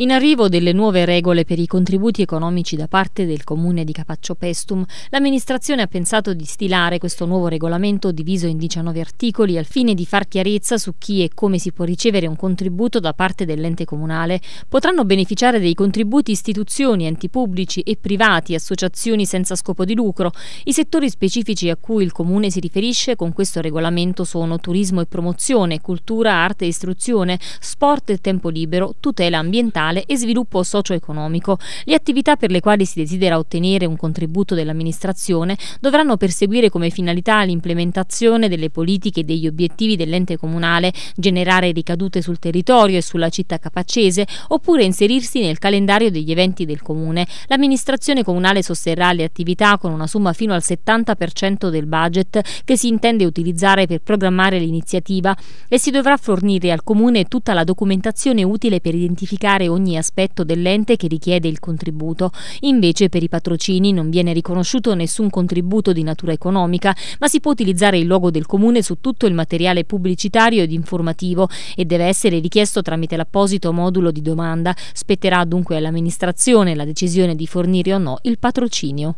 In arrivo delle nuove regole per i contributi economici da parte del comune di Capaccio Pestum, l'amministrazione ha pensato di stilare questo nuovo regolamento diviso in 19 articoli al fine di far chiarezza su chi e come si può ricevere un contributo da parte dell'ente comunale. Potranno beneficiare dei contributi istituzioni, enti pubblici e privati, associazioni senza scopo di lucro. I settori specifici a cui il comune si riferisce con questo regolamento sono turismo e promozione, cultura, arte e istruzione, sport e tempo libero, tutela ambientale ambientale e sviluppo socio-economico. Le attività per le quali si desidera ottenere un contributo dell'amministrazione dovranno perseguire come finalità l'implementazione delle politiche e degli obiettivi dell'ente comunale, generare ricadute sul territorio e sulla città capaccese oppure inserirsi nel calendario degli eventi del comune. L'amministrazione comunale sosterrà le attività con una somma fino al 70% del budget che si intende utilizzare per programmare l'iniziativa e si dovrà fornire al comune tutta la documentazione utile per identificare ogni aspetto dell'ente che richiede il contributo. Invece per i patrocini non viene riconosciuto nessun contributo di natura economica, ma si può utilizzare il logo del comune su tutto il materiale pubblicitario ed informativo e deve essere richiesto tramite l'apposito modulo di domanda. Spetterà dunque all'amministrazione la decisione di fornire o no il patrocinio.